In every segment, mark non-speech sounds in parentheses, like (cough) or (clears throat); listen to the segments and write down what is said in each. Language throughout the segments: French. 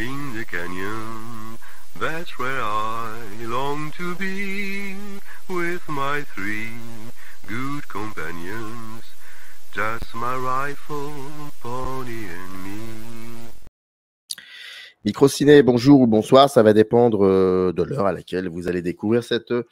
in the canyon. That's where I long to be with my three good companions. Just my rifle, pony and me. Microciné, bonjour ou bonsoir, ça va dépendre euh, de l'heure à laquelle vous allez découvrir cette euh,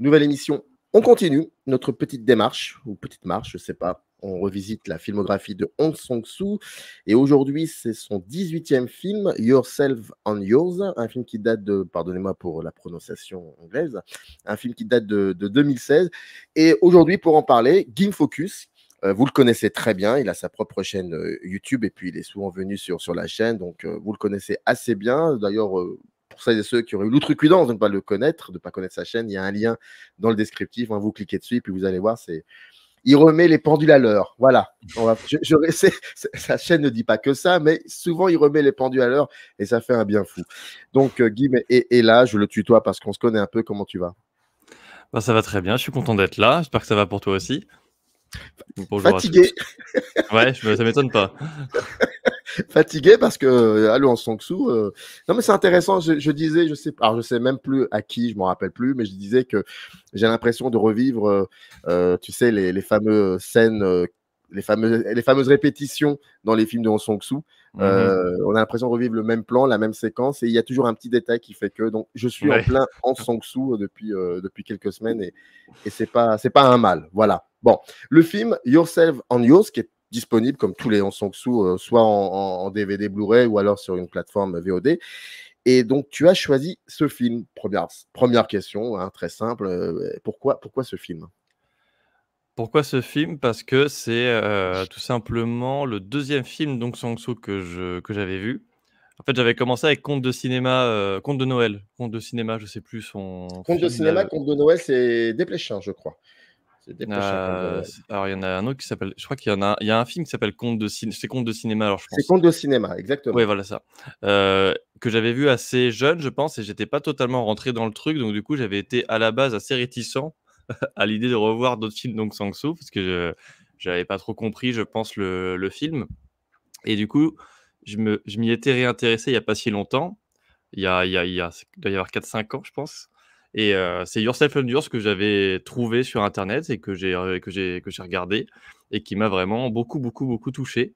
nouvelle émission. On continue notre petite démarche, ou petite marche, je ne sais pas, on revisite la filmographie de Hong Song-soo. Et aujourd'hui, c'est son 18e film, Yourself and Yours, un film qui date de, pardonnez-moi pour la prononciation anglaise, un film qui date de, 2016. Et aujourd'hui, pour en parler, Gim Focus, euh, vous le connaissez très bien, il a sa propre chaîne euh, YouTube et puis il est souvent venu sur, sur la chaîne, donc euh, vous le connaissez assez bien. D'ailleurs, pour celles et ceux qui auraient eu l'outrecuidance de ne pas le connaître, de ne pas connaître sa chaîne, il y a un lien dans le descriptif, hein, vous cliquez dessus et puis vous allez voir, c'est il remet les pendules à l'heure. Voilà. je, (laughs) sa chaîne ne dit pas que ça, mais souvent il remet les pendules à l'heure et ça fait un bien fou. Donc euh, Guim est, là, je le tutoie parce qu'on se connaît un peu. Comment tu vas bah, Ça va très bien, je suis content d'être là. J'espère que ça va pour toi aussi. Bonjour Fatigué. ouais, ça m'étonne pas. (laughs) (laughs) fatigué parce que euh, allô en Song Soo. Non mais c'est intéressant. Je, disais, je sais, alors je sais même plus à qui, je m'en rappelle plus, mais je disais que j'ai l'impression de revivre, euh, euh, tu sais, les, fameuses scènes, les fameuses, les fameuses répétitions dans les films de Hong Song Soo. on a l'impression de revivre le même plan, la même séquence, et il y a toujours un petit détail qui fait que donc je suis en plein en sous depuis depuis quelques semaines et, et c'est pas c'est pas un mal. Voilà. Bon, le film Yourself and Yours qui est disponible comme tous les Hansong Soo, euh, soit en, DVD Blu-ray ou alors sur une plateforme VOD. Et donc, tu as choisi ce film. Première, première question, hein, très simple. Euh, pourquoi, pourquoi ce film pourquoi ce film Parce que c'est euh, tout simplement le deuxième film donc sang que je, que j'avais vu. En fait, j'avais commencé avec Conte de cinéma, de Noël, Conte de cinéma, je sais plus son. Conte de cinéma, Conte de Noël, c'est Dépléchin, je crois. Ah, euh, alors, il y en a un autre qui s'appelle. Je crois qu'il y en a. Il y a un film qui s'appelle Conte de cinéma. C'est de cinéma, alors je pense. C'est Conte de cinéma, exactement. Oui, voilà ça. Euh, que j'avais vu assez jeune, je pense, et j'étais pas totalement rentré dans le truc. Donc, du coup, j'avais été à la base assez réticent (laughs) à l'idée de revoir d'autres films donc sans souffle parce que je j'avais pas trop compris, je pense, le, film. Et du coup, je m'y je étais réintéressé il y a pas si longtemps. Il y a, il y a, il y a, il doit y avoir 4-5 ans, je pense. Et euh, c'est Yourself and Yours que j'avais trouvé sur Internet et euh, que j'ai regardé et qui m'a vraiment beaucoup beaucoup beaucoup touché.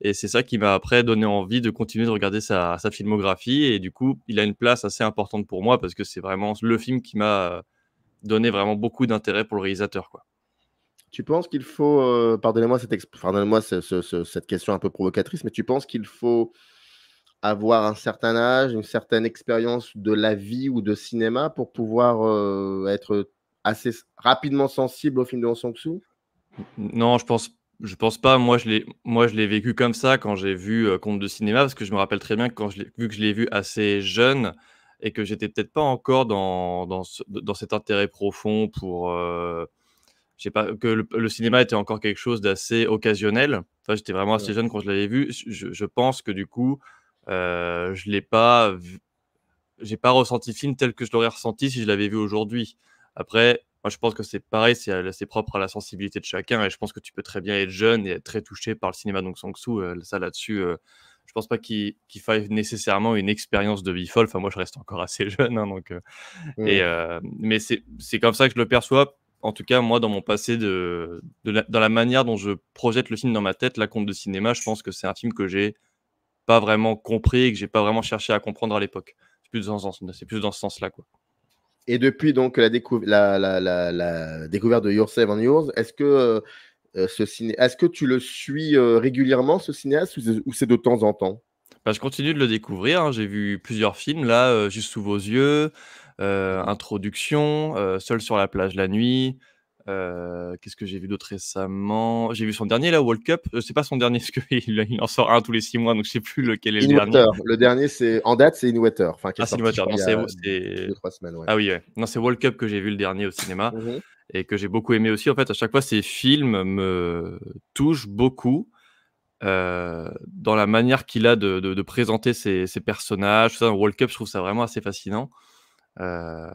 Et c'est ça qui m'a après donné envie de continuer de regarder sa, filmographie. Et du coup, il a une place assez importante pour moi parce que c'est vraiment le film qui m'a donné vraiment beaucoup d'intérêt pour le réalisateur. Quoi. Tu penses qu'il faut, euh, pardonnez-moi cette question un peu provocatrice, mais tu penses qu'il faut avoir un certain âge, une certaine expérience de la vie ou de cinéma pour pouvoir euh, être assez rapidement sensible au film de Hong sang Non, je pense, je pense pas. Moi, je l'ai, moi, je l'ai vécu comme ça quand j'ai vu euh, de cinéma, parce que je me rappelle très bien que quand je vu que je l'ai vu assez jeune et que j'étais peut-être pas encore dans, dans, dans, cet intérêt profond pour, euh, pas, que le, cinéma était encore quelque chose d'assez occasionnel. Enfin, j'étais vraiment assez jeune quand je l'avais vu. Je, je pense que du coup, euh, je l'ai pas, j'ai pas ressenti le film tel que je l'aurais ressenti si je l'avais vu aujourd'hui. Après, moi, je pense que c'est pareil, euh, c'est propre à la sensibilité de chacun. Et je pense que tu peux très bien être jeune et être très touché par le cinéma donc Sang-soo. Euh, ça, là-dessus, je pense pas qu'il faille nécessairement une expérience de vie folle. Enfin, moi, je reste encore assez (laughs) jeune. Hein, donc, et, mais c'est comme ça que je le perçois. En tout cas, moi, dans mon passé, de, dans la manière dont je projette le film dans ma tête, La Comte de Cinéma, je pense que c'est un film que j'ai pas vraiment compris que j'ai pas vraiment cherché à comprendre à l'époque. C'est plus dans ce sens, c'est plus dans ce sens-là, quoi. Et depuis donc la, la, découverte de your seven Yours, est-ce que euh, ce ciné est-ce que tu le suis euh, régulièrement ce cinéaste ou c'est de temps en temps bah, je continue de le découvrir. Hein. J'ai vu plusieurs films là, euh, juste sous vos yeux, Introduction, Seul sur la plage la nuit, euh, qu'est-ce que j'ai vu d'autre récemment J'ai vu son dernier, là, World Cup. Euh, c'est pas son dernier, (laughs) parce qu'il il en sort un tous les six mois, donc je sais plus lequel est le dernier. Le dernier, c'est en date, c'est Inwater. Enfin, ah, c'est Inwater. Non, c'est. Ouais. Ah oui, c'est World Cup que j'ai vu le dernier au cinéma mmh et que j'ai beaucoup aimé aussi. En fait, à chaque fois, ces films me touchent beaucoup. Euh, dans la manière qu'il a de, présenter ses, personnages, World Cup, je trouve ça vraiment assez fascinant. Euh,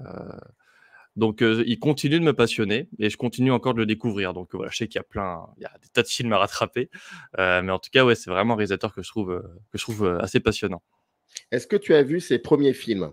donc, euh, il continue de me passionner et je continue encore de le découvrir. Donc, voilà, je sais qu'il y a plein, il y a des tas de films à rattraper. Euh, mais en tout cas, ouais, c'est vraiment un réalisateur que je trouve, euh, que je trouve assez passionnant. Est-ce que tu as vu ses premiers films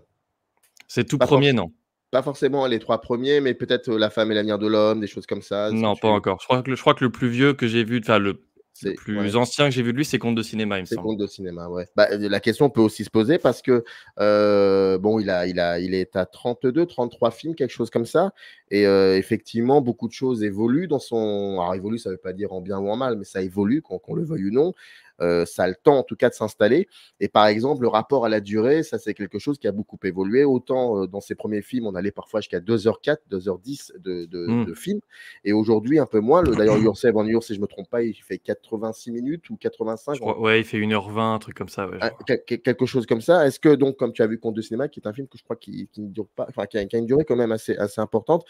Ses tout premiers, non. Pas forcément les trois premiers, mais peut-être La femme et l'avenir de l'homme, des choses comme ça. Non, pas encore. Je crois, que, je crois que le plus vieux que j'ai vu, enfin, le le plus ancien que j'ai vu de lui, c'est Contes de cinéma, il me semble. Contes de cinéma, bah, euh, la question peut aussi se poser parce que, euh, bon, il, a, il, a, il est à 32, 33 films, quelque chose comme ça. Et euh, effectivement, beaucoup de choses évoluent dans son. Alors, évolue, ça ne veut pas dire en bien ou en mal, mais ça évolue, qu'on le veuille ou non. Euh, ça a le temps en tout cas de s'installer. Et par exemple, le rapport à la durée, ça c'est quelque chose qui a beaucoup évolué. Autant euh, dans ses premiers films, on allait parfois jusqu'à 2h04, 2h10 de, mmh. film. Et aujourd'hui, un peu moins. D'ailleurs, mmh. Yourself en Your, si je me trompe pas, il fait 86 minutes ou 85. ouais, il fait 1h20, un truc comme ça. Ah, quelque chose comme ça. Est-ce que donc, comme tu as vu Contre de cinéma, qui est un film que je crois qui, ne dure pas, enfin qui a, une durée quand même assez, assez importante,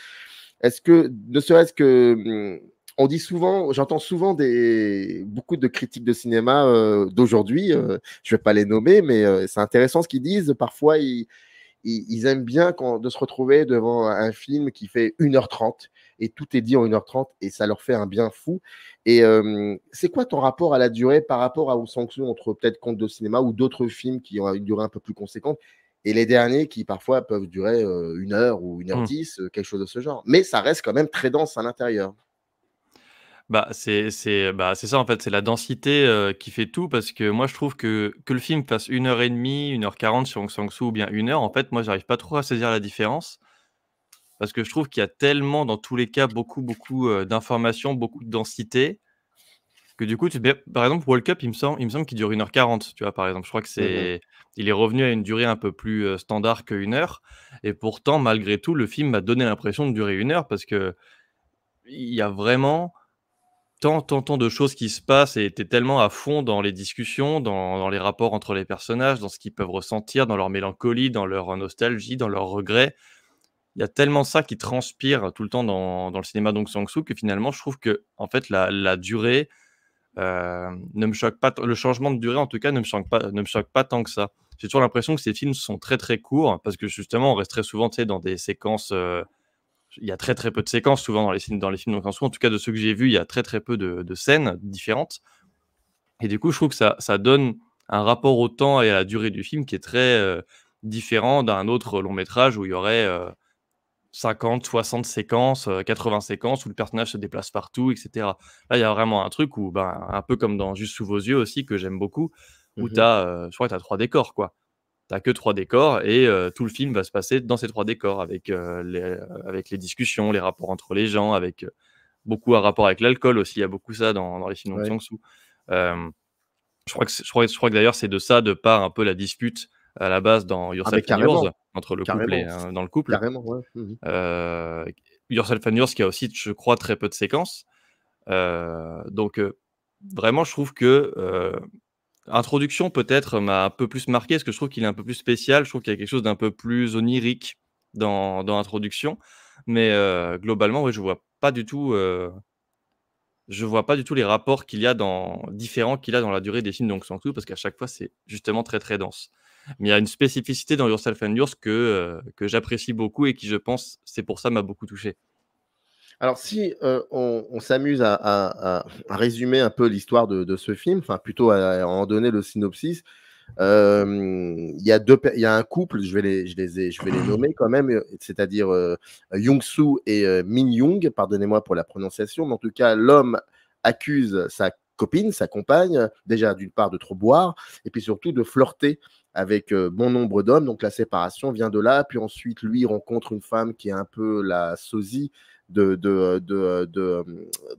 est-ce que, ne serait-ce que... Hum, on dit souvent, j'entends souvent beaucoup de critiques de cinéma euh, d'aujourd'hui, euh, je ne vais pas les nommer, mais euh, c'est intéressant ce qu'ils disent. Parfois, ils, aiment bien de se retrouver devant un film qui fait 1h30 et tout est dit en 1h30 et ça leur fait un bien fou. Et c'est quoi ton rapport à la durée par rapport à aux sanctions entre peut-être compte de cinéma ou d'autres films qui ont une durée un peu plus conséquente et les derniers qui parfois peuvent durer une heure ou une heure mmh. dix, quelque chose de ce genre. Mais ça reste quand même très dense à l'intérieur. Bah, c'est c'est bah, c'est ça en fait, c'est la densité qui fait tout parce que moi je trouve que que le film fasse 1 heure et demie, 1 heure 40 sur Aung San ou bien 1 heure, en fait, moi j'arrive pas trop à saisir la différence parce que je trouve qu'il y a tellement dans tous les cas beaucoup beaucoup d'informations, beaucoup de densité que du coup tu par exemple World Cup, il me semble il semble qu'il dure 1h40, tu vois par exemple, je crois que mmh c'est il est revenu à une durée un peu plus standard que 1 heure et pourtant malgré tout le film m'a donné l'impression de durer une heure parce que il y a vraiment tant, tant, de choses qui se passent et étaient tellement à fond dans les discussions, dans, les rapports entre les personnages, dans ce qu'ils peuvent ressentir, dans leur mélancolie, dans leur nostalgie, dans leurs regrets. Il y a tellement ça qui transpire tout le temps dans, le cinéma d'Ong Sang-soo que finalement, je trouve que en fait, la, durée euh, ne me choque pas. Le changement de durée, en tout cas, ne me choque pas, ne me choque pas tant que ça. J'ai toujours l'impression que ces films sont très très courts parce que justement, on reste très souvent dans des séquences. Euh, il y a très très peu de séquences souvent dans les films dans les films donc en tout cas de ceux que j'ai vus il y a très très peu de, scènes différentes et du coup je trouve que ça, donne un rapport au temps et à la durée du film qui est très euh, différent d'un autre long métrage où il y aurait 50 euh, 60 séquences 80 euh, séquences où le personnage se déplace partout etc là il y a vraiment un truc où ben un peu comme dans juste sous vos yeux aussi que j'aime beaucoup où tu as tu as trois décors quoi t'as que trois décors et euh, tout le film va se passer dans ces trois décors avec, euh, les, euh, avec les discussions, les rapports entre les gens, avec beaucoup à rapport avec l'alcool aussi. Il y a beaucoup ça dans, les films de je crois que, je crois, je crois que d'ailleurs c'est de ça de part un peu la dispute à la base dans ah, Yourself and Yours entre le couple et hein, dans le couple. Carrément, mmh and Yours qui a aussi, je crois, très peu de séquences. donc vraiment, je trouve que Introduction peut-être m'a un peu plus marqué parce que je trouve qu'il est un peu plus spécial. Je trouve qu'il y a quelque chose d'un peu plus onirique dans, dans Introduction. Mais euh, globalement, oui, je vois pas du tout. Euh, je vois pas du tout les rapports qu'il y a dans différents qu'il a dans la durée des films donc sans tout parce qu'à chaque fois c'est justement très très dense. Mais il y a une spécificité dans Yourself and Yours que, euh, que j'apprécie beaucoup et qui je pense c'est pour ça m'a beaucoup touché. Alors, si euh, on, s'amuse à, résumer un peu l'histoire de, ce film, enfin plutôt à, en donner le synopsis, euh, il y, y, a un couple, je vais les, je vais les nommer quand même, euh, c'est-à-dire jung Young-Soo et Min Young, pardonnez-moi pour la prononciation, mais en tout cas, l'homme accuse sa copine, sa compagne, déjà d'une part de trop boire, et puis surtout de flirter avec bon nombre d'hommes. Donc la séparation vient de là. Puis ensuite, lui rencontre une femme qui est un peu la sosie de, de,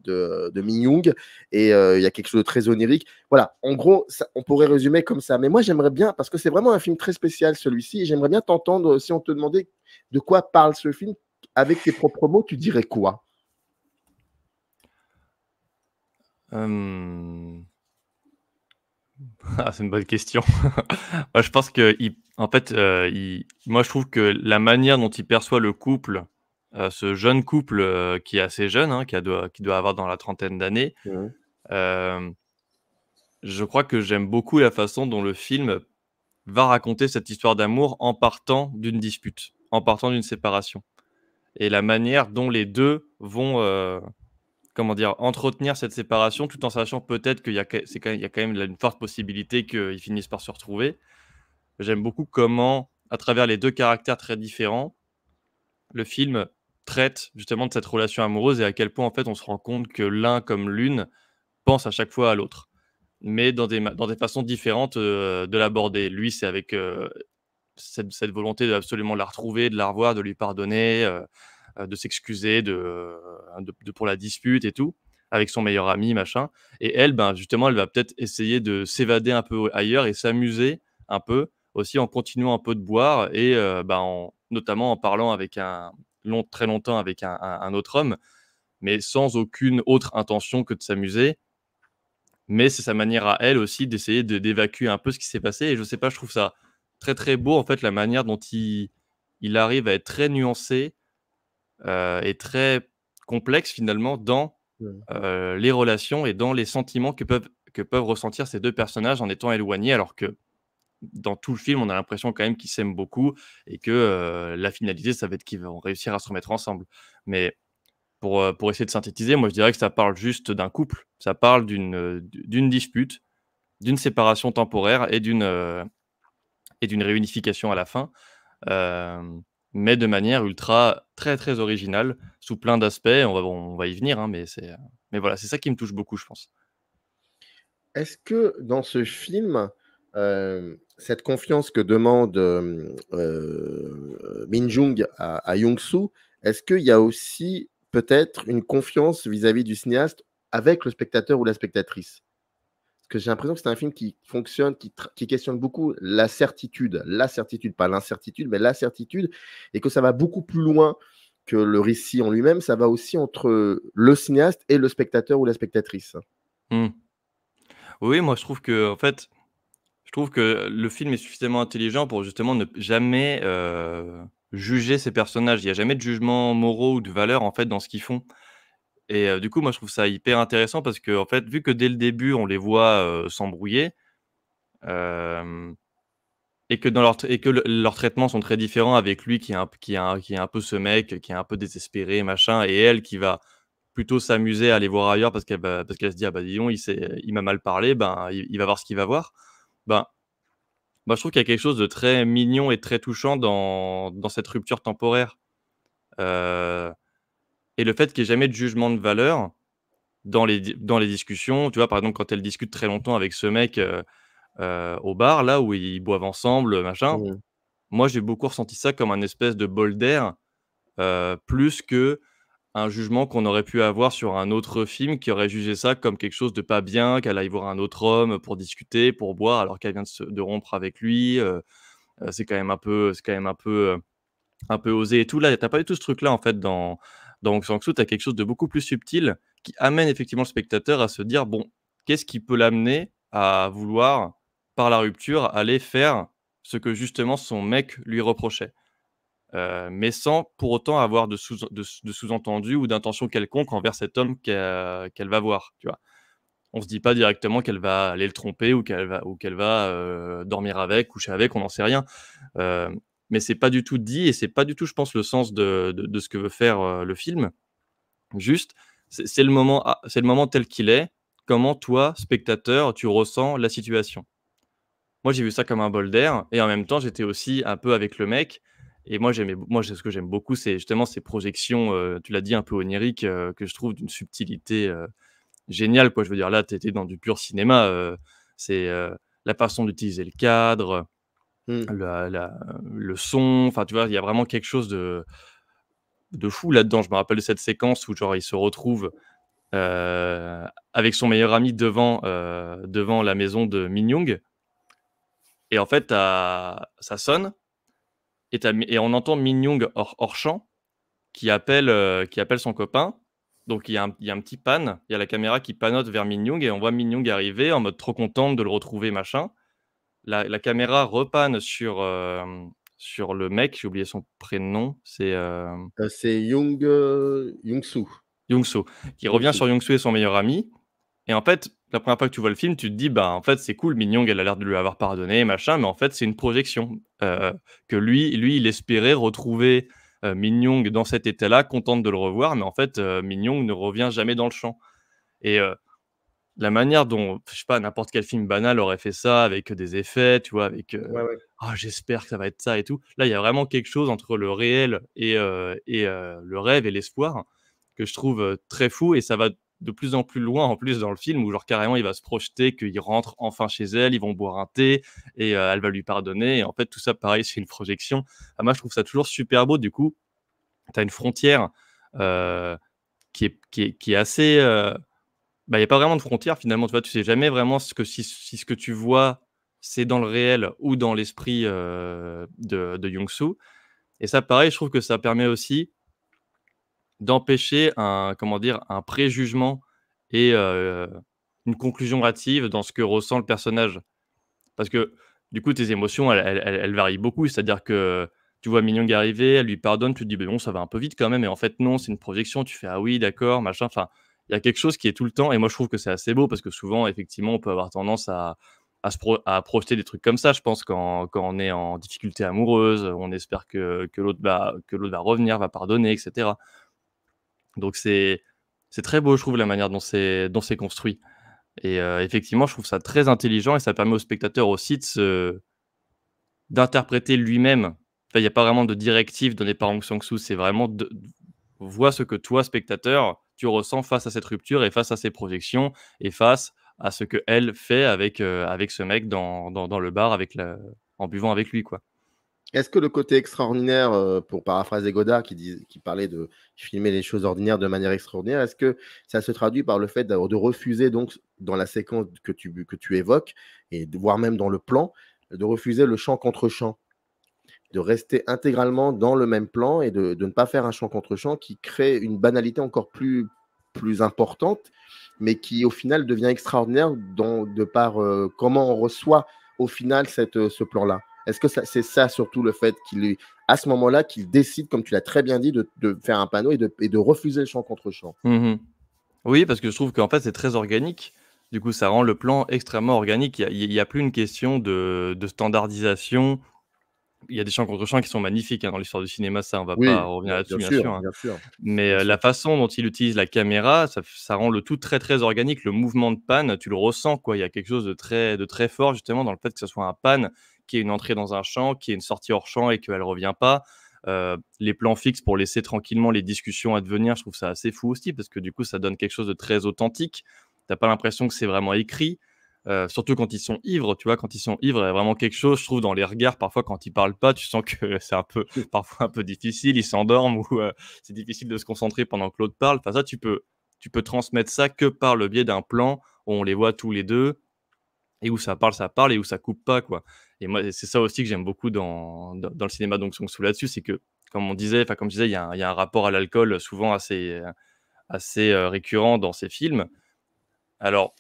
de, Et euh, il y a quelque chose de très onirique. Voilà, en gros, on pourrait résumer comme ça. Mais moi, j'aimerais bien, parce que c'est vraiment un film très spécial celui-ci, j'aimerais bien t'entendre, euh, si on te demandait de quoi parle ce film, avec tes propres mots, tu dirais quoi hum. ah, c'est une bonne question. (laughs) moi, je pense que, il... en fait, euh, il... moi, je trouve que la manière dont il perçoit le couple, euh, ce jeune couple euh, qui est assez jeune, hein, qui, a doit, qui, doit, avoir dans la trentaine d'années. Mmh euh, je crois que j'aime beaucoup la façon dont le film va raconter cette histoire d'amour en partant d'une dispute, en partant d'une séparation. Et la manière dont les deux vont comment dire, entretenir cette séparation tout en sachant peut-être qu'il y, quand y a quand même une forte possibilité qu'ils finissent par se retrouver. J'aime beaucoup comment, à travers les deux caractères très différents, le film traite justement de cette relation amoureuse et à quel point en fait on se rend compte que l'un comme l'une pense à chaque fois à l'autre, mais dans des, dans des façons différentes euh, de l'aborder. Lui, c'est avec euh, cette, volonté de absolument la retrouver, de la revoir, de lui pardonner, euh, de s'excuser de, pour la dispute et tout, avec son meilleur ami, machin. Et elle, ben, justement, elle va peut-être essayer de s'évader un peu ailleurs et s'amuser un peu aussi en continuant un peu de boire et ben, notamment en parlant avec un, très longtemps avec un, autre homme, mais sans aucune autre intention que de s'amuser. Mais c'est sa manière à elle aussi d'essayer d'évacuer un peu ce qui s'est passé. Et je sais pas, je trouve ça très très beau en fait la manière dont il, il arrive à être très nuancé euh, et très complexe finalement dans euh, les relations et dans les sentiments que peuvent, que peuvent ressentir ces deux personnages en étant éloignés alors que dans tout le film, on a l'impression quand même qu'ils s'aiment beaucoup et que euh, la finalité, ça va être qu'ils vont réussir à se remettre ensemble. Mais pour, euh, pour essayer de synthétiser, moi je dirais que ça parle juste d'un couple, ça parle d'une euh, dispute, d'une séparation temporaire et d'une d'une réunification à la fin, mais de manière ultra, très très originale, sous plein d'aspects. On va, on va y venir, hein, mais, mais voilà, c'est ça qui me touche beaucoup, je pense. Est-ce que dans ce film, euh, cette confiance que demande euh, Min Jung à, à Young est-ce qu'il y a aussi peut-être une confiance vis-à-vis du cinéaste avec le spectateur ou la spectatrice Parce que j'ai l'impression que c'est un film qui fonctionne, qui, questionne beaucoup la certitude, la certitude, pas l'incertitude, mais la certitude, et que ça va beaucoup plus loin que le récit en lui-même, ça va aussi entre le cinéaste et le spectateur ou la spectatrice. Mmh. Oui, moi je trouve que en fait, je trouve que le film est suffisamment intelligent pour justement ne jamais euh, juger ces personnages. Il n'y a jamais de jugement moraux ou de valeur en fait dans ce qu'ils font. Et euh, du coup, moi, je trouve ça hyper intéressant parce que, en fait, vu que dès le début, on les voit euh, s'embrouiller et que, leurs traitements sont très différents avec lui qui est, un, qui, qui est un peu ce mec, qui est un peu désespéré, machin, et elle qui va plutôt s'amuser à les voir ailleurs parce qu'elle parce qu'elle se dit ah bah disons il, il m'a mal parlé ben il va voir ce qu'il va voir ben, je trouve qu'il y a quelque chose de très mignon et très touchant dans, cette rupture temporaire. Euh, et le fait qu'il n'y ait jamais de jugement de valeur dans les, dans les discussions. Tu vois, par exemple, quand elle discute très longtemps avec ce mec euh, euh, au bar, là, où ils boivent ensemble, machin. Mmh. Moi, j'ai beaucoup ressenti ça comme un espèce de bol d'air, plus que un jugement qu'on aurait pu avoir sur un autre film qui aurait jugé ça comme quelque chose de pas bien, qu'elle aille voir un autre homme pour discuter, pour boire, alors qu'elle vient de, rompre avec lui. Euh, euh, c'est quand même un peu, c'est quand même un peu, euh, un peu osé et tout. Là, t'as pas du tout ce truc-là en fait dans dans Sang San tu T'as quelque chose de beaucoup plus subtil qui amène effectivement le spectateur à se dire bon, qu'est-ce qui peut l'amener à vouloir par la rupture aller faire ce que justement son mec lui reprochait. Euh, mais sans pour autant avoir de, sous, de, entendu ou d'intention quelconque envers cet homme qu'elle va voir. Tu vois. On ne se dit pas directement qu'elle va aller le tromper ou qu'elle va, euh, dormir avec, coucher avec, on n'en sait rien. Euh, mais c'est pas du tout dit et c'est pas du tout, je pense, le sens de, ce que veut faire euh, le film. Juste, c'est le moment, ah, c'est le moment tel qu'il est. Comment toi, spectateur, tu ressens la situation Moi, j'ai vu ça comme un bol d'air et en même temps, j'étais aussi un peu avec le mec et moi, moi, ce que j'aime beaucoup, c'est justement ces projections, euh, tu l'as dit, un peu oniriques, euh, que je trouve d'une subtilité euh, géniale. Quoi. Je veux dire, là, tu étais dans du pur cinéma. c'est la façon d'utiliser le cadre, mmh. le son. Enfin, tu vois, il y a vraiment quelque chose de, de fou là-dedans. Je me rappelle de cette séquence où, genre, il se retrouve avec son meilleur ami devant, devant la maison de Min Young. Et en fait, ça sonne et, on entend Min Young hors, hors champ qui appelle, euh, qui appelle son copain. Donc il y, a un, petit pan, il y a la caméra qui panote vers Min et on voit Min Young arriver en mode trop contente de le retrouver, machin. La, la caméra repane sur, euh, sur le mec, j'ai oublié son prénom, c'est... Euh, c'est Young, Young Soo. Soo, qui revient sur Young Soo et son meilleur ami. Et en fait, la première fois que tu vois le film, tu te dis, bah, en fait, c'est cool, Mignon, elle a l'air de lui avoir pardonné, machin, mais en fait, c'est une projection. Euh, que lui, lui, il espérait retrouver euh, Mignon dans cet état-là, contente de le revoir, mais en fait, euh, Mignon ne revient jamais dans le champ. Et euh, la manière dont, je sais pas, n'importe quel film banal aurait fait ça, avec des effets, tu vois, avec euh, ah j'espère que ça va être ça et tout. Là, il y a vraiment quelque chose entre le réel et, et le rêve et l'espoir que je trouve très fou et ça va de plus en plus loin en plus dans le film où genre carrément il va se projeter qu'il rentre enfin chez elle, ils vont boire un thé et euh, elle va lui pardonner et en fait tout ça pareil (laughs) c'est une projection. Ah, moi je trouve ça toujours super beau du coup tu as une frontière euh, qui, est, qui, est, qui, est, assez... Euh, bah, il y n'y a pas vraiment de frontière finalement, tu vois, tu sais jamais vraiment ce que, si, ce que tu vois c'est dans le réel ou dans l'esprit de, de young Et ça pareil je trouve que ça permet aussi d'empêcher un, comment dire, un préjugement et euh, une conclusion hâtive dans ce que ressent le personnage. Parce que du coup, tes émotions, elles, elles, varient beaucoup. C'est-à-dire que tu vois Mignon arriver, elle lui pardonne, tu te dis, bon, «Ben ça va un peu vite quand même. Et en fait, non, c'est une projection. Tu fais, ah oui, d'accord, machin. Enfin, il y a quelque chose qui est tout le temps. Et moi, je trouve que c'est assez beau parce que souvent, effectivement, on peut avoir tendance à, à, se à projeter des trucs comme ça. Je pense quand, quand on est en difficulté amoureuse, on espère que, que l'autre l'autre va revenir, va pardonner, etc. Donc c'est très beau, je trouve, la manière dont c'est construit. Et euh, effectivement, je trouve ça très intelligent et ça permet au spectateur aussi d'interpréter lui-même. il n'y a pas vraiment de directive donnée par Aung San Suu, c'est vraiment de, voir ce que toi, spectateur, tu ressens face à cette rupture et face à ces projections et face à ce que elle fait avec, euh, avec ce mec dans, dans le bar avec la, en buvant avec lui. quoi. Est-ce que le côté extraordinaire, euh, pour paraphraser Godard qui, qui, parlait de filmer les choses ordinaires de manière extraordinaire, est-ce que ça se traduit par le fait de refuser, donc, dans la séquence que tu, évoques, et de, voire même dans le plan, de refuser le champ contre champ de rester intégralement dans le même plan et de, ne pas faire un champ contre champ qui crée une banalité encore plus, importante, mais qui au final devient extraordinaire de par euh, comment on reçoit au final euh, ce plan-là. Est-ce que c'est ça surtout le fait qu'il est à ce moment-là qu'il décide, comme tu l'as très bien dit, de, faire un panneau et de, refuser le champ contre champ mmh Oui, parce que je trouve qu'en fait c'est très organique. Du coup, ça rend le plan extrêmement organique. Il n'y a, plus une question de, standardisation. Il y a des champs contre champs qui sont magnifiques hein, dans l'histoire du cinéma, ça, on va pas revenir là-dessus, hein. bien, sûr. Mais euh, la façon dont il utilise la caméra, ça, rend le tout très, très organique. Le mouvement de panne, tu le ressens, quoi. Il y a quelque chose de très, de très fort, justement, dans le fait que ce soit un panne qu'il y ait une entrée dans un champ, qu'il y ait une sortie hors champ et qu'elle ne revient pas. Euh, les plans fixes pour laisser tranquillement les discussions à devenir, je trouve ça assez fou aussi, parce que du coup, ça donne quelque chose de très authentique. T'as pas l'impression que c'est vraiment écrit, euh, surtout quand ils sont ivres, tu vois, quand ils sont ivres, il y a vraiment quelque chose, je trouve, dans les regards, parfois quand ils parlent pas, tu sens que (laughs) c'est un peu, mmh. parfois un peu difficile, ils s'endorment ou euh, c'est difficile de se concentrer pendant que l'autre parle. Enfin, ça, tu peux, tu peux transmettre ça que par le biais d'un plan où on les voit tous les deux, et où ça parle, ça parle, et où ça coupe pas, quoi. Et moi, c'est ça aussi que j'aime beaucoup dans, dans, le cinéma d'Ong Song là-dessus, c'est que, comme on disait, enfin, comme je disais, il y, y, a un rapport à l'alcool souvent assez, assez euh, récurrent dans ces films. Alors,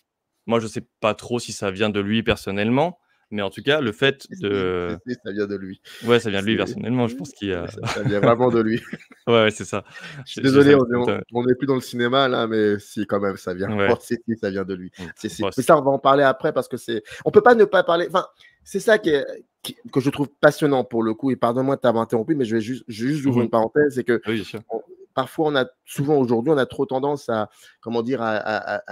moi, je sais pas trop si ça vient de lui personnellement, mais en tout cas, le fait de. Ça vient de lui. Ouais, ça vient de lui personnellement. Je pense qu'il a. Ça vient vraiment de lui. (laughs) ouais, c'est ça. désolé, on n'est plus dans le cinéma là, mais si, quand même, ça vient. (laughs) ça vient de lui. Mm. c'est ça, on va en parler après parce que c'est. On peut pas ne pas parler. Enfin, c'est ça qui que je trouve passionnant pour le coup. Et pardonne-moi de t'avoir interrompu, mais je vais juste, juste ouvrir mhm. une parenthèse. C'est que oui, on, parfois on a souvent aujourd'hui on a trop tendance à comment dire à,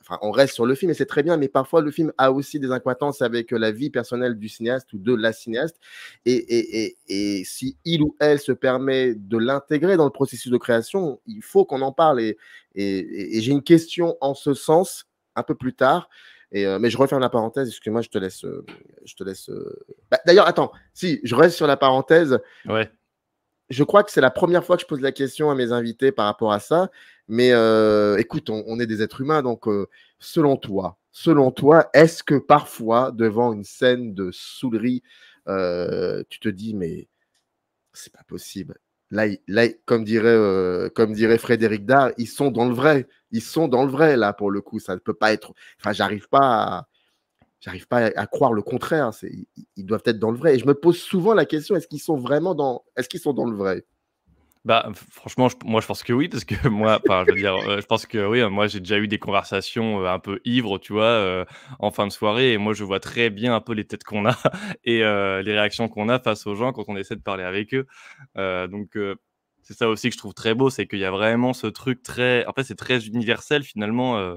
enfin, on reste sur le film et c'est très bien mais parfois le film a aussi des incohérences avec euh, la vie personnelle du cinéaste ou de la cinéaste et, et, si il ou elle se permet de l'intégrer dans le processus de création il faut qu'on en parle et, j'ai une question en ce sens un peu plus tard et euh, mais je referme la parenthèse, excuse-moi, je te laisse. Euh, laisse. Bah, d'ailleurs, attends, si je reste sur la parenthèse, ouais je crois que c'est la première fois que je pose la question à mes invités par rapport à ça. Mais euh, écoute, on, est des êtres humains, donc euh, selon toi, selon toi, est-ce que parfois devant une scène de soulerie, euh, tu te dis mais c'est pas possible. Là, là comme dirait, comme dirait Frédéric Dard, ils sont dans le vrai. Ils sont dans le vrai là pour le coup. Ça ne peut pas être. Enfin, j'arrive pas. À... J'arrive pas à, croire le contraire. Hein, ils, ils, doivent être dans le vrai. Et je me pose souvent la question est-ce qu'ils sont vraiment dans, est-ce qu'ils sont dans le vrai bah, franchement, je, moi, je pense que oui, parce que (laughs) moi, je veux dire, euh, je pense que oui, moi, j'ai déjà eu des conversations euh, un peu ivres, tu vois, euh, en fin de soirée, et moi, je vois très bien un peu les têtes qu'on a (laughs) et les réactions qu'on a face aux gens quand on essaie de parler avec eux. donc, c'est ça aussi que je trouve très beau, c'est qu'il y a vraiment ce truc très, en fait, c'est très universel finalement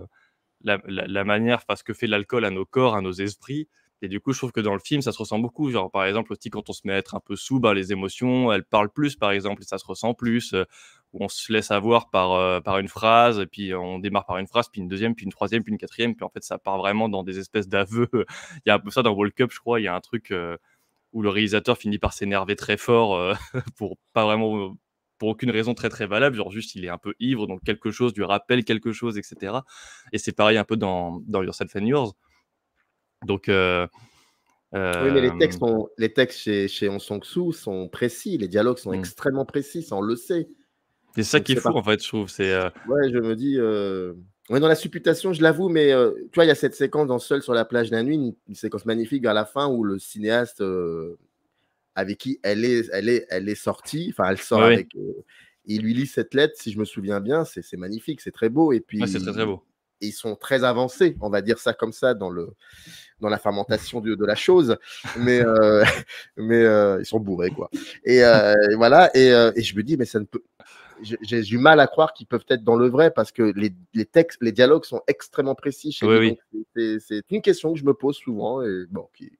la, manière, parce que fait l'alcool à nos corps, à nos esprits. Et du coup, je trouve que dans le film, ça se ressent beaucoup. Genre, par exemple, aussi, quand on se met à être un peu sous, bah, les émotions, elles parlent plus, par exemple, et ça se ressent plus. Euh, on se laisse avoir par, euh, par une phrase, et puis on démarre par une phrase, puis une deuxième, puis une troisième, puis une quatrième, puis en fait, ça part vraiment dans des espèces d'aveux. (laughs) il y a un peu ça dans World Cup, je crois. Il y a un truc euh, où le réalisateur finit par s'énerver très fort (laughs) pour pas vraiment aucune raison très très valable, genre juste il est un peu ivre, donc quelque chose du rappel quelque chose, etc. Et c'est pareil un peu dans, dans Yourself and Yours. Donc. Euh, oui, mais les euh, textes, les textes chez, chez On Song Su sont précis, les dialogues sont hmm. extrêmement précis, ça on le sait. C'est ça qui est, fou en fait, je trouve. C'est, euh, Ouais, je me dis. Ouais, dans la supputation, je l'avoue, mais tu vois, il y a cette séquence dans Seul sur la plage d'un la nuit, une, séquence magnifique à la fin où le cinéaste avec qui elle est, elle est, elle est sortie. Enfin, elle sort avec. Euh, il lui lit cette lettre, si je me souviens bien, c'est magnifique, c'est très beau. Et puis, ah, c'est très beau. Ils sont très avancés, on va dire ça comme ça, dans, le, dans la fermentation de, la chose. Mais, euh, (laughs) mais euh, ils sont bourrés, quoi. Et voilà, et, je me dis, mais ça ne peut. J'ai du mal à croire qu'ils peuvent être dans le vrai parce que les, textes, les dialogues sont extrêmement précis oui, C'est une question que je me pose souvent et bon, qui,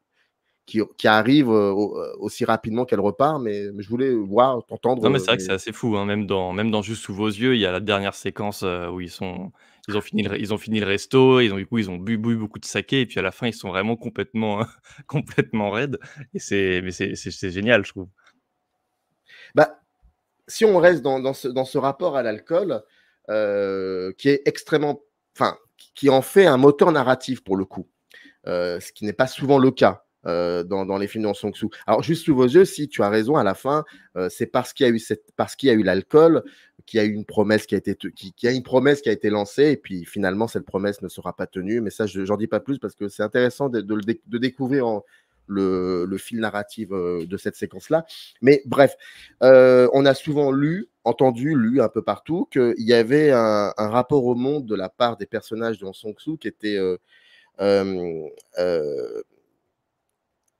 qui, arrive euh, euh, aussi rapidement qu'elle repart. Mais, je voulais voir, t'entendre. Non, mais c'est vrai euh, que c'est assez fou. Hein, même, dans, même dans Juste sous vos yeux, il y a la dernière séquence où ils sont. Ils ont, fini le, ils ont fini le resto, ils ont, du coup, ils ont bu, beaucoup de saké, et puis à la fin, ils sont vraiment complètement, (laughs) complètement raides. Et c'est, mais c'est, génial, je trouve. Bah, si on reste dans, ce, dans ce, rapport à l'alcool, qui est extrêmement. Enfin, qui en fait un moteur narratif pour le coup, ce qui n'est pas souvent le cas. Euh, dans, les films dans Song Su. Alors, juste sous vos yeux, si tu as raison, à la fin, euh, c'est parce qu'il y a eu cette, parce qu'il y a eu l'alcool, qu'il y a eu une promesse qui a été, qui, qui, a une promesse qui a été lancée, et puis finalement, cette promesse ne sera pas tenue. Mais ça, je, j'en dis pas plus parce que c'est intéressant de, de, de découvrir le, le, fil narratif euh, de cette séquence-là. Mais bref, on a souvent lu, entendu, lu un peu partout qu'il y avait un, rapport au monde de la part des personnages de Song Su qui était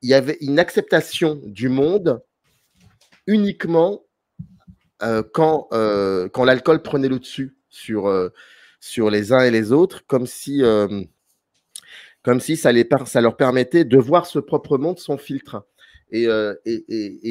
il y avait une acceptation du monde uniquement euh, quand, euh, quand l'alcool prenait le dessus sur, euh, sur les uns et les autres, comme si, comme si ça, les, ça leur permettait de voir ce propre monde sans filtre. Et,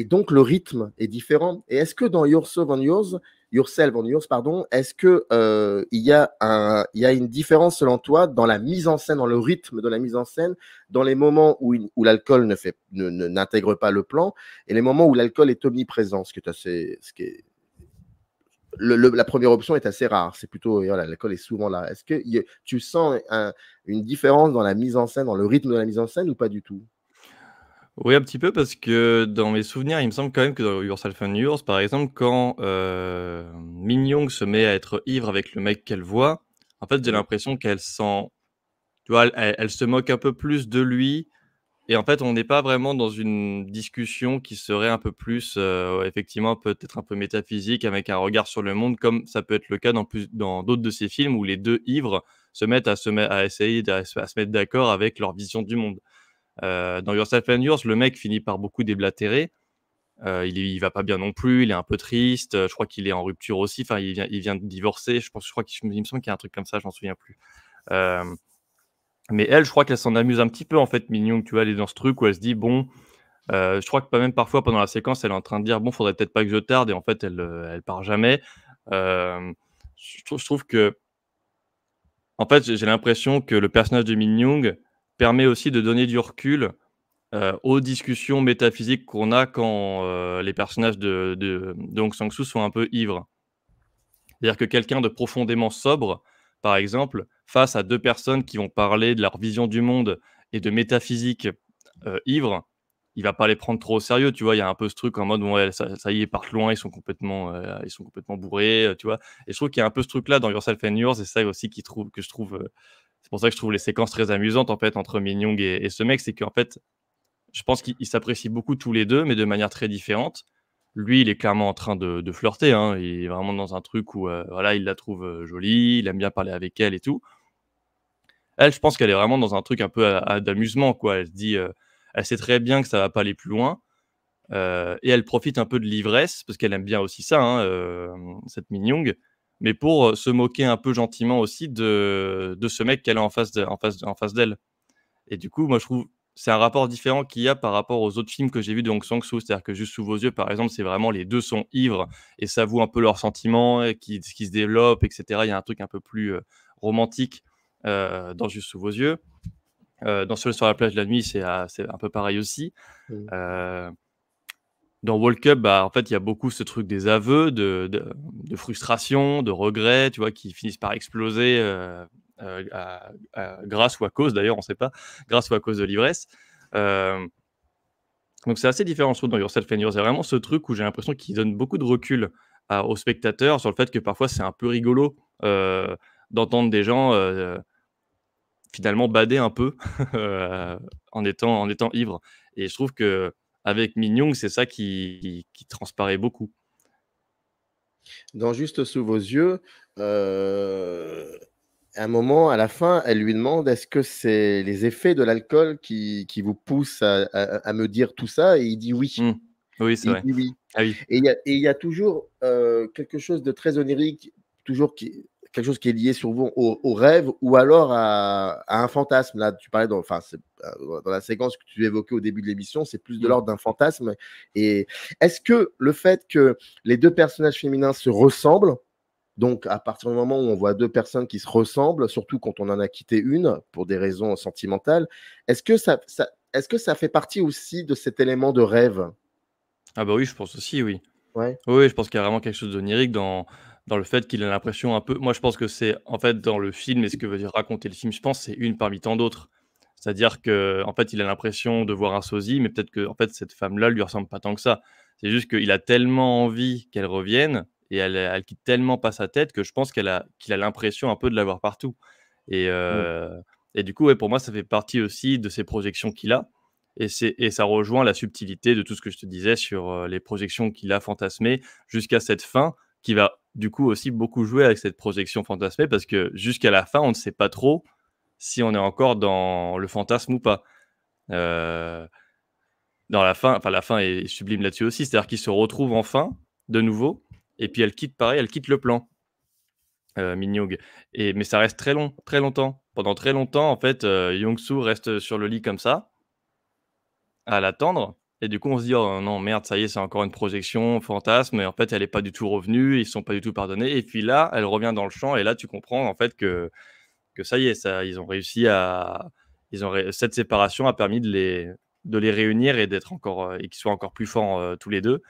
donc le rythme est différent. Et est-ce que dans Your soul Yours, Yourself on Yours, pardon, est-ce que euh, il, y a un, il y a une différence selon toi dans la mise en scène, dans le rythme de la mise en scène, dans les moments où, l'alcool ne fait, n'intègre pas le plan et les moments où l'alcool est omniprésent, ce qui est ce qui la première option est assez rare. C'est plutôt, l'alcool est souvent là. Est-ce que tu sens une différence dans la mise en scène, dans le rythme de la mise en scène ou pas du tout oui, un petit peu, parce que dans mes souvenirs, il me semble quand même que dans Yourself and Yours, par exemple, quand euh, Min Young se met à être ivre avec le mec qu'elle voit, en fait, j'ai l'impression qu'elle sent, Tu vois, elle, se moque un peu plus de lui. Et en fait, on n'est pas vraiment dans une discussion qui serait un peu plus, euh, effectivement, peut-être un peu métaphysique, avec un regard sur le monde, comme ça peut être le cas dans d'autres de ses films où les deux ivres se mettent à, se à essayer de, à se mettre d'accord avec leur vision du monde. Euh, dans Yourself and Yours, le mec finit par beaucoup déblatérer. Euh, il, va pas bien non plus, il est un peu triste. Euh, je crois qu'il est en rupture aussi. Enfin, il vient, de divorcer. Je pense, je crois qu'il me semble qu'il y a un truc comme ça. Je m'en souviens plus. mais elle, je crois qu'elle s'en amuse un petit peu en fait, Minyoung, Tu vois, elle est dans ce truc où elle se dit bon. je crois que pas même parfois pendant la séquence, elle est en train de dire bon, faudrait peut-être pas que je tarde. Et en fait, elle, elle part jamais. Je trouve, je, trouve, que en fait, j'ai l'impression que le personnage de Min Young, permet aussi de donner du recul euh, aux discussions métaphysiques qu'on a quand euh, les personnages de, de, sang Aung sont un peu ivres. C'est-à-dire que quelqu'un de profondément sobre, par exemple, face à deux personnes qui vont parler de leur vision du monde et de métaphysique euh, ivre, il va pas les prendre trop au sérieux, tu vois. Il y a un peu ce truc en mode, ça, y est, ils partent loin, ils sont complètement, ils sont complètement bourrés, tu vois. Et je trouve qu'il y a un peu ce truc-là dans Yourself and Yours, et ça aussi qui trouve, que je trouve c'est pour ça que je trouve les séquences très amusantes en fait entre Min et, ce mec, c'est qu'en fait, je pense qu'ils s'apprécient beaucoup tous les deux, mais de manière très différente. Lui, il est clairement en train de, flirter. Hein. Il est vraiment dans un truc où euh, voilà, il la trouve euh, jolie, il aime bien parler avec elle et tout. Elle, je pense qu'elle est vraiment dans un truc un peu euh, d'amusement. quoi. Elle dit, elle sait très bien que ça va pas aller plus loin. et elle profite un peu de l'ivresse, parce qu'elle aime bien aussi ça, hein, cette Min mais pour euh, se moquer un peu gentiment aussi de, de ce mec qu'elle a en face d'elle. En face en face d'elle. Et du coup, moi, je trouve c'est un rapport différent qu'il y a par rapport aux autres films que j'ai vus de Hong song soo cest C'est-à-dire que juste sous vos yeux, par exemple, c'est vraiment les deux sont ivres et s'avouent un peu leurs sentiments et qui, qui, se développe, etc. Il y a un truc un peu plus euh, romantique euh, dans Juste sous vos yeux. dans Seul sur la plage de la nuit, c'est un peu pareil aussi. Mmh dans World Cup, bah, en fait, il y a beaucoup ce truc des aveux, de, de, frustration, de regrets, tu vois, qui finissent par exploser euh, euh, grâce ou à cause, d'ailleurs, on ne sait pas, grâce ou à cause de l'ivresse. Euh, donc c'est assez différent, je trouve, dans Yourself and Yours. C'est vraiment ce truc où j'ai l'impression qu'il donne beaucoup de recul aux spectateurs sur le fait que parfois c'est un peu rigolo d'entendre des gens finalement bader un peu (laughs) en, étant, en étant ivre. Et je trouve que avec Young, c'est ça qui, transparaît beaucoup. Dans Juste sous vos yeux, à euh, un moment, à la fin, elle lui demande est-ce que c'est les effets de l'alcool qui, vous poussent à, me dire tout ça Et il dit oui. Mmh. Oui, c'est vrai. Dit ah oui. Et il y, a toujours euh, quelque chose de très onirique, toujours qui, quelque chose qui est lié sur au, au rêve ou alors à, un fantasme. Là, tu parlais dans, enfin, euh, dans la séquence que tu évoquais au début de l'émission, c'est plus de mmh. l'ordre d'un fantasme. Et est-ce que le fait que les deux personnages féminins se ressemblent, donc, à partir du moment où on voit deux personnes qui se ressemblent, surtout quand on en a quitté une pour des raisons sentimentales, est-ce que ça, est-ce que ça fait partie aussi de cet élément de rêve Ah bah oui, je pense aussi, oui. Ouais. Oui, je pense qu'il y a vraiment quelque chose d'onirique dans, dans le fait qu'il a l'impression un peu. Moi, je pense que c'est en fait dans le film et ce que veut dire raconter le film, je pense, c'est une parmi tant d'autres. C'est-à-dire que en fait, il a l'impression de voir un sosie, mais peut-être que en fait, cette femme-là lui ressemble pas tant que ça. C'est juste qu'il a tellement envie qu'elle revienne et elle, elle, quitte tellement pas sa tête que je pense qu'elle a qu'il a l'impression un peu de l'avoir partout. Et, euh, et du coup, ouais, pour moi, ça fait partie aussi de ces projections qu'il a. Et, et, ça rejoint la subtilité de tout ce que je te disais sur euh, les projections qu'il a fantasmées jusqu'à cette fin qui va du coup aussi beaucoup joué avec cette projection fantasmée parce que jusqu'à la fin, on ne sait pas trop si on est encore dans le fantasme ou pas. Euh, dans la fin, enfin la fin est sublime là-dessus aussi, c'est-à-dire qu'il se retrouve enfin de nouveau et puis elle quitte pareil, elle quitte le plan. Euh, et, mais ça reste très long, très longtemps. Pendant très longtemps, en fait, euh, yong-su reste sur le lit comme ça, à l'attendre. Et du coup, on se dit, oh non, merde, ça y est, c'est encore une projection, fantasme. Et en fait, elle n'est pas du tout revenue, ils ne sont pas du tout pardonnés. Et puis là, elle revient dans le champ. Et là, tu comprends en fait que, que ça y est, ça, ils ont réussi à. Ils ont Cette séparation a permis de les, de les réunir et d'être encore. et qu'ils soient encore plus forts euh, tous les deux.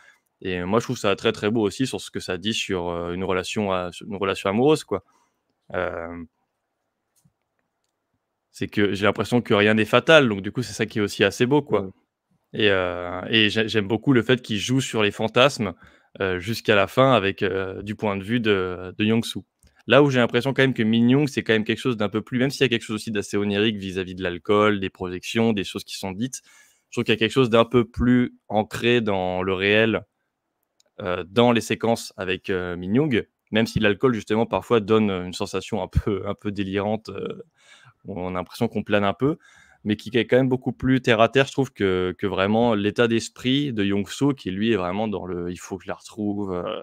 Et moi, je trouve ça très, très beau aussi sur ce que ça dit sur euh, une, relation, à... une relation amoureuse, quoi. Euh, c'est que j'ai l'impression que rien n'est fatal. Donc, du coup, c'est ça qui est aussi assez beau, quoi. Et, euh, j'aime beaucoup le fait qu'il joue sur les fantasmes euh, jusqu'à la fin avec euh, du point de vue de, de young Là où j'ai l'impression quand même que Min c'est quand même quelque chose d'un peu plus, même s'il y a quelque chose aussi d'assez onirique vis-à-vis de l'alcool, des projections, des choses qui sont dites, je trouve qu'il y a quelque chose d'un peu plus ancré dans le réel, dans les séquences avec Min Young, même si l'alcool, justement, parfois donne une sensation un peu, un peu délirante, on a l'impression qu'on plane un peu mais qui est quand même beaucoup plus terre à terre, je trouve, que, vraiment l'état d'esprit de Young Soo, qui lui est vraiment dans le il faut que je la retrouve, euh,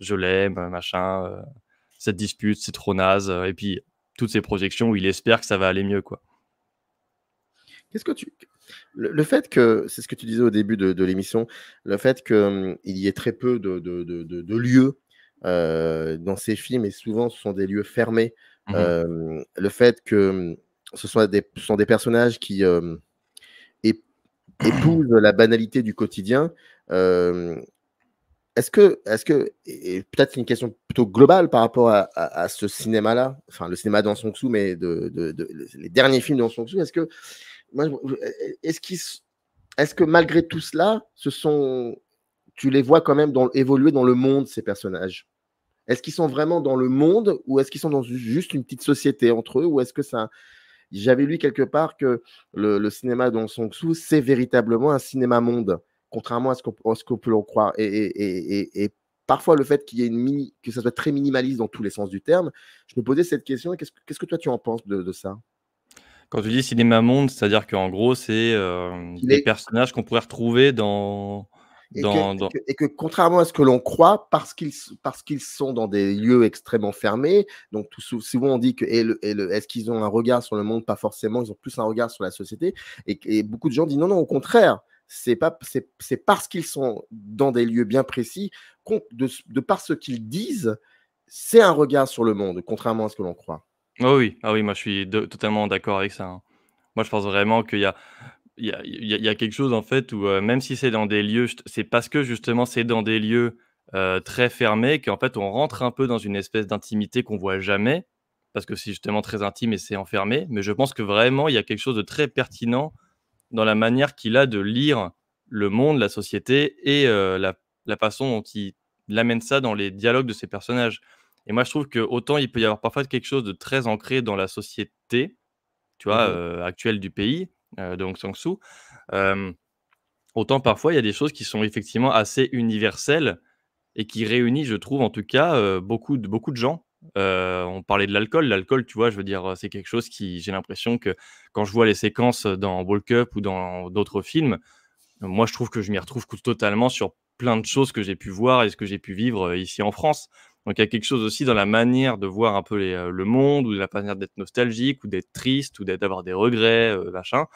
je l'aime, euh, machin, euh, cette dispute, c'est trop naze, et puis toutes ces projections où il espère que ça va aller mieux, quoi. Qu'est-ce que tu. Le, fait que, c'est ce que tu disais au début de, l'émission, le fait qu'il hum, y ait très peu de, lieux dans ces films, et souvent ce sont des lieux fermés, mmh le fait que hum, ce sont des, sont des personnages qui euh, épousent la banalité du quotidien. Euh, est-ce que, est-ce que, et peut-être une question plutôt globale par rapport à, ce cinéma-là, enfin le cinéma dans son mais de, de, les derniers films dans Song est-ce que, est-ce que malgré tout cela, ce sont, tu les vois quand même dans, évoluer dans le monde ces personnages Est-ce qu'ils sont vraiment dans le monde ou est-ce qu'ils sont dans juste une petite société entre eux ou est-ce que ça, j'avais lu quelque part que le, cinéma dans son sous c'est véritablement un cinéma monde, contrairement à ce qu'on peut en croire. Et, et, et, et, parfois, le fait qu'il y ait une mini, que ça soit très minimaliste dans tous les sens du terme, je me posais cette question. Qu'est-ce que toi, tu en penses de, ça quand tu dis cinéma monde, c'est-à-dire qu'en gros, c'est euh, des personnages qu'on pourrait retrouver dans, et, que, contrairement à ce que l'on croit, parce qu'ils parce qu'ils sont dans des lieux extrêmement fermés, donc tout, souvent on dit que est-ce qu'ils ont un regard sur le monde Pas forcément, ils ont plus un regard sur la société. Et, beaucoup de gens disent non, non, au contraire. C'est pas c'est parce qu'ils sont dans des lieux bien précis, de, de par ce qu'ils disent, c'est un regard sur le monde, contrairement à ce que l'on croit. Ah oui, ah oui, moi je suis totalement d'accord avec ça. Hein. Moi je pense vraiment qu'il y a il y a, quelque chose en fait où euh, même si c'est dans des lieux, c'est parce que justement c'est dans des lieux euh, très fermés qu'en fait on rentre un peu dans une espèce d'intimité qu'on voit jamais parce que c'est justement très intime et c'est enfermé. Mais je pense que vraiment il y a quelque chose de très pertinent dans la manière qu'il a de lire le monde, la société et euh, la, façon dont il, amène ça dans les dialogues de ses personnages. Et moi je trouve que autant il peut y avoir parfois quelque chose de très ancré dans la société, tu vois, mmh actuelle du pays euh, de Hong soo euh, autant parfois, il y a des choses qui sont effectivement assez universelles et qui réunissent, je trouve, en tout cas, euh, beaucoup, de, beaucoup de gens. Euh, on parlait de l'alcool. L'alcool, tu vois, je veux dire, c'est quelque chose qui, j'ai l'impression que quand je vois les séquences dans World Cup ou dans d'autres films, moi, je trouve que je m'y retrouve totalement sur plein de choses que j'ai pu voir et ce que j'ai pu vivre ici en France. Donc il y a quelque chose aussi dans la manière de voir un peu euh, le monde, ou la manière d'être nostalgique, ou d'être triste, ou d'avoir des regrets, euh, machin.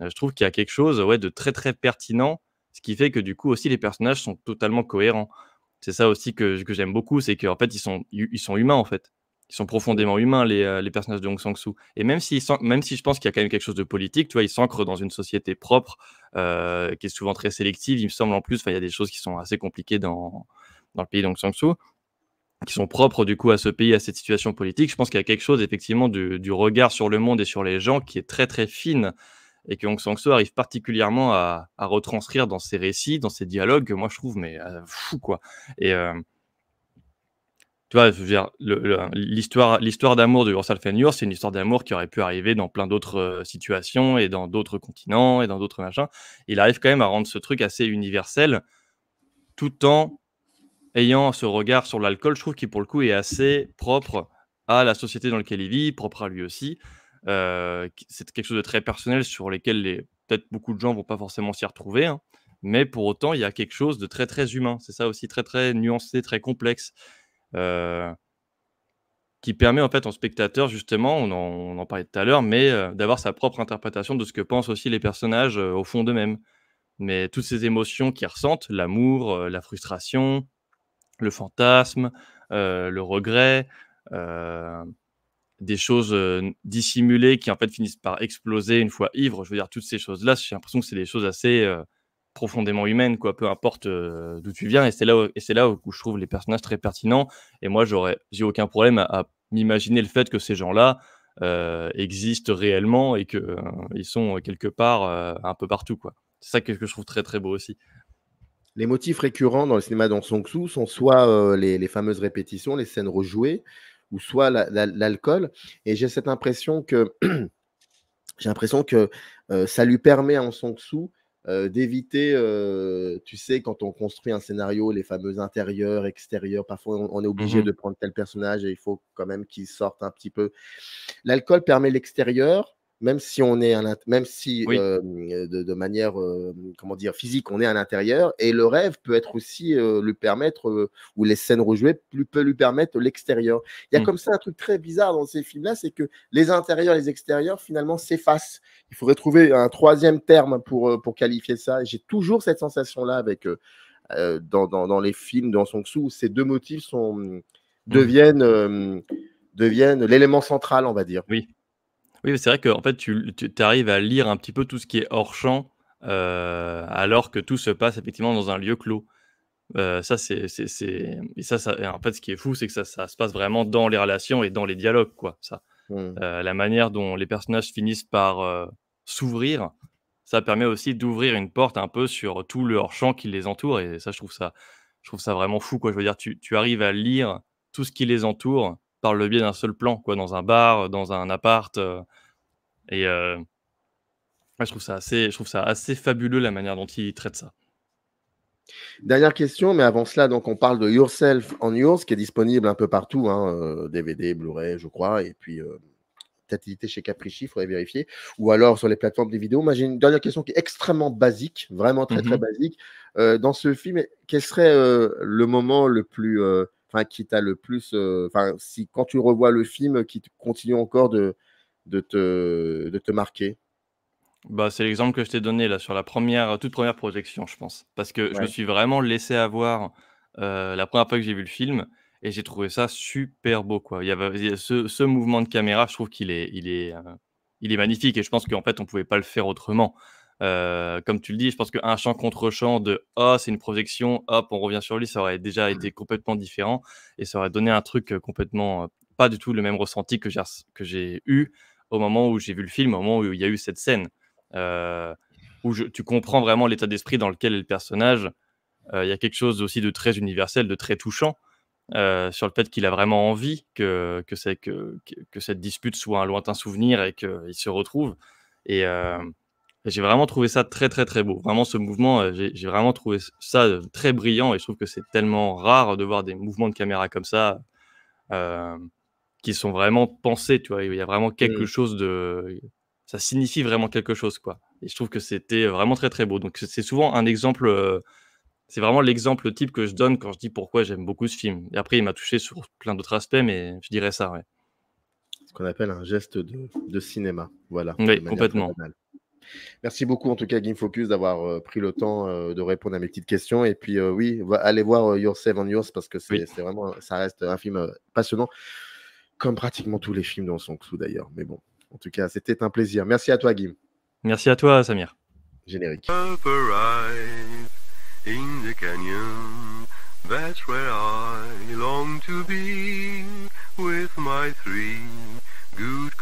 Euh, je trouve qu'il y a quelque chose ouais, de très très pertinent, ce qui fait que du coup aussi les personnages sont totalement cohérents. C'est ça aussi que, que j'aime beaucoup, c'est qu'en fait ils sont, ils sont humains en fait. Ils sont profondément humains, les, personnages de Hong Sang-soo. Et même, si, même si je pense qu'il y a quand même quelque chose de politique, tu vois, ils s'ancrent dans une société propre, qui est souvent très sélective, il me semble en plus. Il y a des choses qui sont assez compliquées dans, dans le pays d'Hong Sang-soo qui sont propres du coup à ce pays, à cette situation politique. Je pense qu'il y a quelque chose effectivement du, regard sur le monde et sur les gens qui est très très fine et que Hong sang arrive particulièrement à, retranscrire dans ses récits, dans ses dialogues, que moi je trouve mais euh, fou quoi. Et euh, tu vois, l'histoire l'histoire d'amour de Ursal Fenyur, c'est une histoire d'amour qui aurait pu arriver dans plein d'autres euh, situations et dans d'autres continents et dans d'autres machins. Il arrive quand même à rendre ce truc assez universel tout en ayant ce regard sur l'alcool, je trouve qu'il pour le coup est assez propre à la société dans laquelle il vit, propre à lui aussi. Euh, c'est quelque chose de très personnel sur lequel les, peut-être beaucoup de gens vont pas forcément s'y retrouver. Hein. Mais pour autant, il y a quelque chose de très très humain. C'est ça aussi très très nuancé, très complexe, euh, qui permet en fait en spectateur justement, on en, on en parlait tout à l'heure, mais euh, d'avoir sa propre interprétation de ce que pensent aussi les personnages au fond d'eux-mêmes. Mais toutes ces émotions qu'ils ressentent, l'amour, la frustration, le fantasme, euh, le regret, euh, des choses euh, dissimulées qui en fait finissent par exploser une fois ivre. Je veux dire, toutes ces choses-là, j'ai l'impression que c'est des choses assez profondément humaines, quoi, peu importe d'où tu viens. Et c'est là, où, et là où, je trouve les personnages très pertinents. Et moi, j'aurais, j'ai aucun problème à, m'imaginer le fait que ces gens-là existent réellement et qu'ils ils sont quelque part un peu partout, quoi. C'est ça que je trouve très très beau aussi. Les motifs récurrents dans le cinéma d'Aung Song-soo sont soit euh, les, fameuses répétitions, les scènes rejouées, ou soit l'alcool. et j'ai cette impression que (clears throat) j'ai l'impression que euh, ça lui permet à Song-soo euh, d'éviter, tu sais, quand on construit un scénario, les fameux intérieurs, extérieurs, parfois on, est obligé mmh de prendre tel personnage et il faut quand même qu'il sorte un petit peu. L'alcool permet l'extérieur, même si on est à même si de, manière comment dire physique on est à l'intérieur et le rêve peut être aussi lui permettre ou les scènes rejouées plus, peut lui permettre l'extérieur il y a mmh. comme ça un truc très bizarre dans ces films là c'est que les intérieurs les extérieurs finalement s'effacent il faudrait trouver un troisième terme pour pour qualifier ça j'ai toujours cette sensation là avec dans, les films dans Song où ces deux motifs sont mmh, mmh. deviennent deviennent l'élément central on va dire oui oui, c'est vrai que en fait, tu, arrives à lire un petit peu tout ce qui est hors champ, euh, alors que tout se passe effectivement dans un lieu clos. Euh, ça, c'est, et ça, en fait, ce qui est fou, c'est que ça, se passe vraiment dans les relations et dans les dialogues, quoi. Ça, mmh. euh, la manière dont les personnages finissent par s'ouvrir, ça permet aussi d'ouvrir une porte un peu sur tout le hors champ qui les entoure. Et ça, je trouve ça, je trouve ça vraiment fou, quoi. Je veux dire, tu arrives à lire tout ce qui les entoure par le biais d'un seul plan, quoi, dans un bar, euh, dans un appart. Euh, et euh, je, trouve ça assez, je trouve ça assez fabuleux la manière dont il traite ça. Dernière question, mais avant cela, donc on parle de Yourself en Yours, qui est disponible un peu partout, DVD, hein, Blu-ray, je crois, et puis peut-être il était chez Caprichi, il faudrait vérifier, ou alors sur les plateformes des vidéos. Moi, j'ai une dernière question qui est extrêmement basique, vraiment très très mmh basique. dans ce film, quel serait le moment le plus enfin qui t'a le plus, euh, enfin si quand tu revois le film, qui continue encore de, de, te, de te marquer bah, c'est l'exemple que je t'ai donné là sur la première, euh, toute première projection, je pense, parce que je me suis vraiment laissé avoir euh, la première fois que j'ai vu le film et j'ai trouvé ça super beau quoi. Il y avait ce, mouvement de caméra, je trouve qu'il est, il est, il est magnifique et je pense qu'en fait on pouvait pas le faire autrement. Euh, comme tu le dis, je pense qu'un champ contre champ de oh, c'est une projection, hop, on revient sur lui, ça aurait déjà mmh. été complètement différent et ça aurait donné un truc euh, complètement euh, pas du tout le même ressenti que j'ai, que j'ai eu au moment où j'ai vu le film, au moment où il y a eu cette scène. où tu comprends vraiment l'état d'esprit dans lequel est le personnage. Il y a quelque chose aussi de très universel, de très touchant. sur le fait qu'il a vraiment envie que, que, que, que, cette dispute soit un lointain souvenir et qu'il se retrouve. Et, j'ai vraiment trouvé ça très, très, très beau. Vraiment, ce mouvement, euh, j'ai vraiment trouvé ça euh, très brillant et je trouve que c'est tellement rare de voir des mouvements de caméra comme ça euh, qui sont vraiment pensés. Tu vois, il y a vraiment quelque mmh. chose de. Ça signifie vraiment quelque chose, quoi. Et je trouve que c'était vraiment très, très beau. Donc, c'est souvent un exemple. c'est vraiment l'exemple type que je donne quand je dis pourquoi j'aime beaucoup ce film. Et après, il m'a touché sur plein d'autres aspects, mais je dirais ça, ouais. Ce qu'on appelle un geste de, de cinéma, voilà. Oui, complètement. Merci beaucoup en tout cas Game Focus d'avoir euh, pris le temps euh, de répondre à mes petites questions et puis euh, oui allez voir Your Save and Yours parce que c'est vraiment ça reste un film passionnant comme pratiquement tous les films dans son sous d'ailleurs mais bon en tout cas c'était un plaisir merci à toi Guim merci à toi Samir générique good